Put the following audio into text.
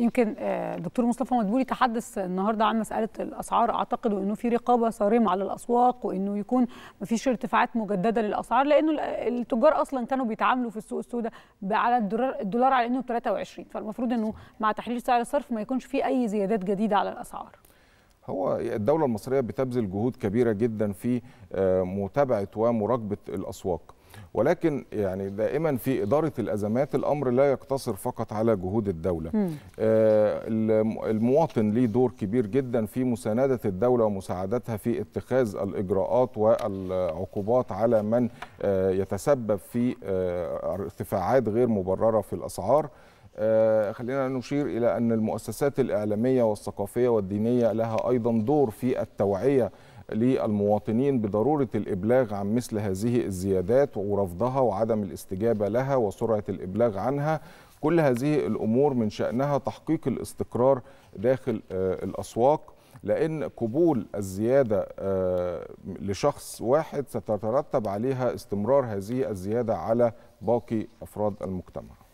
يمكن آه، دكتور مصطفى مدبولي تحدث النهارده عن مساله الاسعار اعتقد وانه في رقابه صارمه على الاسواق وانه يكون ما فيش ارتفاعات مجدده للاسعار لانه التجار اصلا كانوا بيتعاملوا في السوق السوداء على الدولار على انه 23 فالمفروض انه مع تحليل سعر الصرف ما يكونش في اي زيادات جديده على الاسعار. هو الدوله المصريه بتبذل جهود كبيره جدا في آه، متابعه ومراقبه الاسواق. ولكن يعني دائما في إدارة الأزمات الأمر لا يقتصر فقط على جهود الدولة م. آه، المواطن ليه دور كبير جدا في مساندة الدولة ومساعدتها في اتخاذ الإجراءات والعقوبات على من آه، يتسبب في آه، ارتفاعات غير مبررة في الأسعار خلينا نشير إلى أن المؤسسات الإعلامية والثقافية والدينية لها أيضا دور في التوعية للمواطنين بضرورة الإبلاغ عن مثل هذه الزيادات ورفضها وعدم الاستجابة لها وسرعة الإبلاغ عنها كل هذه الأمور من شأنها تحقيق الاستقرار داخل آه، الأسواق لأن قبول الزيادة آه، لشخص واحد ستترتب عليها استمرار هذه الزيادة على باقي أفراد المجتمع